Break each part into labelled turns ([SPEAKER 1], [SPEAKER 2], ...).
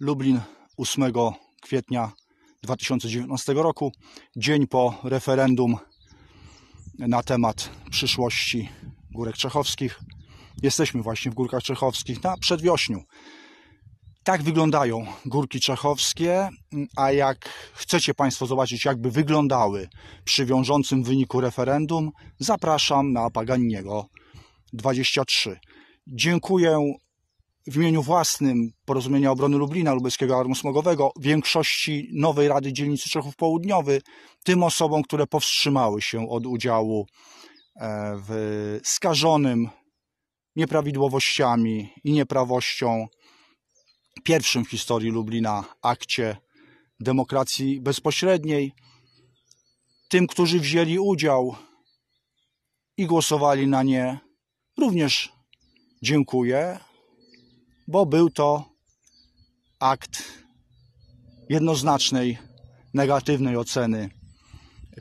[SPEAKER 1] Lublin 8 kwietnia 2019 roku, dzień po referendum na temat przyszłości Górek Czechowskich. Jesteśmy właśnie w Górkach Czechowskich na przedwiośniu. Tak wyglądają Górki Czechowskie, a jak chcecie Państwo zobaczyć, jakby wyglądały przy wiążącym wyniku referendum, zapraszam na Paganiego 23. Dziękuję w imieniu własnym Porozumienia Obrony Lublina Lubelskiego Alarmu Smogowego, większości Nowej Rady Dzielnicy Czechów Południowy, tym osobom, które powstrzymały się od udziału e, w skażonym nieprawidłowościami i nieprawością pierwszym w historii Lublina akcie demokracji bezpośredniej, tym, którzy wzięli udział i głosowali na nie, również dziękuję bo był to akt jednoznacznej, negatywnej oceny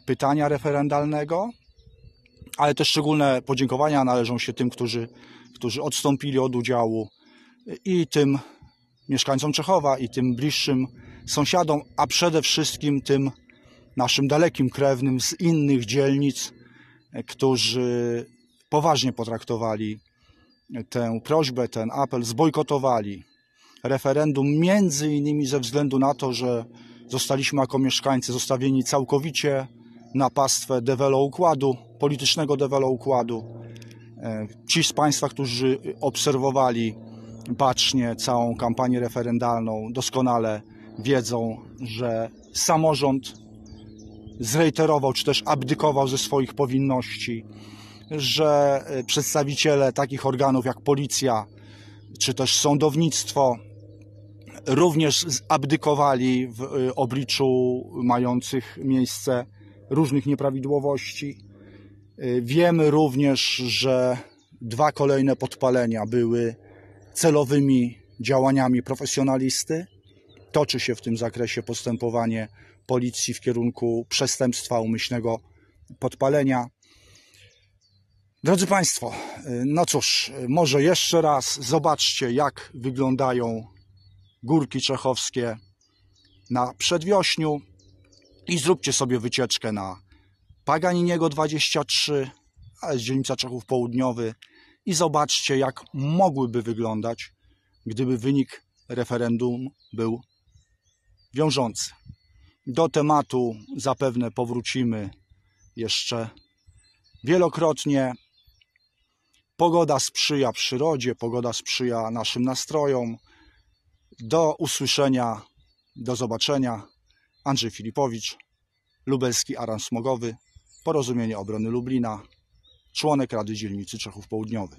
[SPEAKER 1] pytania referendalnego, ale też szczególne podziękowania należą się tym, którzy, którzy odstąpili od udziału i tym mieszkańcom Czechowa, i tym bliższym sąsiadom, a przede wszystkim tym naszym dalekim krewnym z innych dzielnic, którzy poważnie potraktowali tę prośbę, ten apel zbojkotowali referendum, między innymi ze względu na to, że zostaliśmy jako mieszkańcy zostawieni całkowicie na pastwę dewelo układu, politycznego dewelo układu. E, ci z Państwa, którzy obserwowali bacznie całą kampanię referendalną, doskonale wiedzą, że samorząd zrejterował czy też abdykował ze swoich powinności że y, przedstawiciele takich organów jak policja czy też sądownictwo również abdykowali w y, obliczu mających miejsce różnych nieprawidłowości. Y, wiemy również, że dwa kolejne podpalenia były celowymi działaniami profesjonalisty. Toczy się w tym zakresie postępowanie policji w kierunku przestępstwa umyślnego podpalenia. Drodzy Państwo, y, no cóż, y, może jeszcze raz zobaczcie, jak wyglądają górki czechowskie na przedwiośniu i zróbcie sobie wycieczkę na Paganiniego 23, a jest dzielnica Czechów Południowy i zobaczcie, jak mogłyby wyglądać, gdyby wynik referendum był wiążący. Do tematu zapewne powrócimy jeszcze wielokrotnie. Pogoda sprzyja przyrodzie, pogoda sprzyja naszym nastrojom. Do usłyszenia, do zobaczenia. Andrzej Filipowicz, Lubelski Aran Smogowy, Porozumienie Obrony Lublina, członek Rady Dzielnicy Czechów Południowy.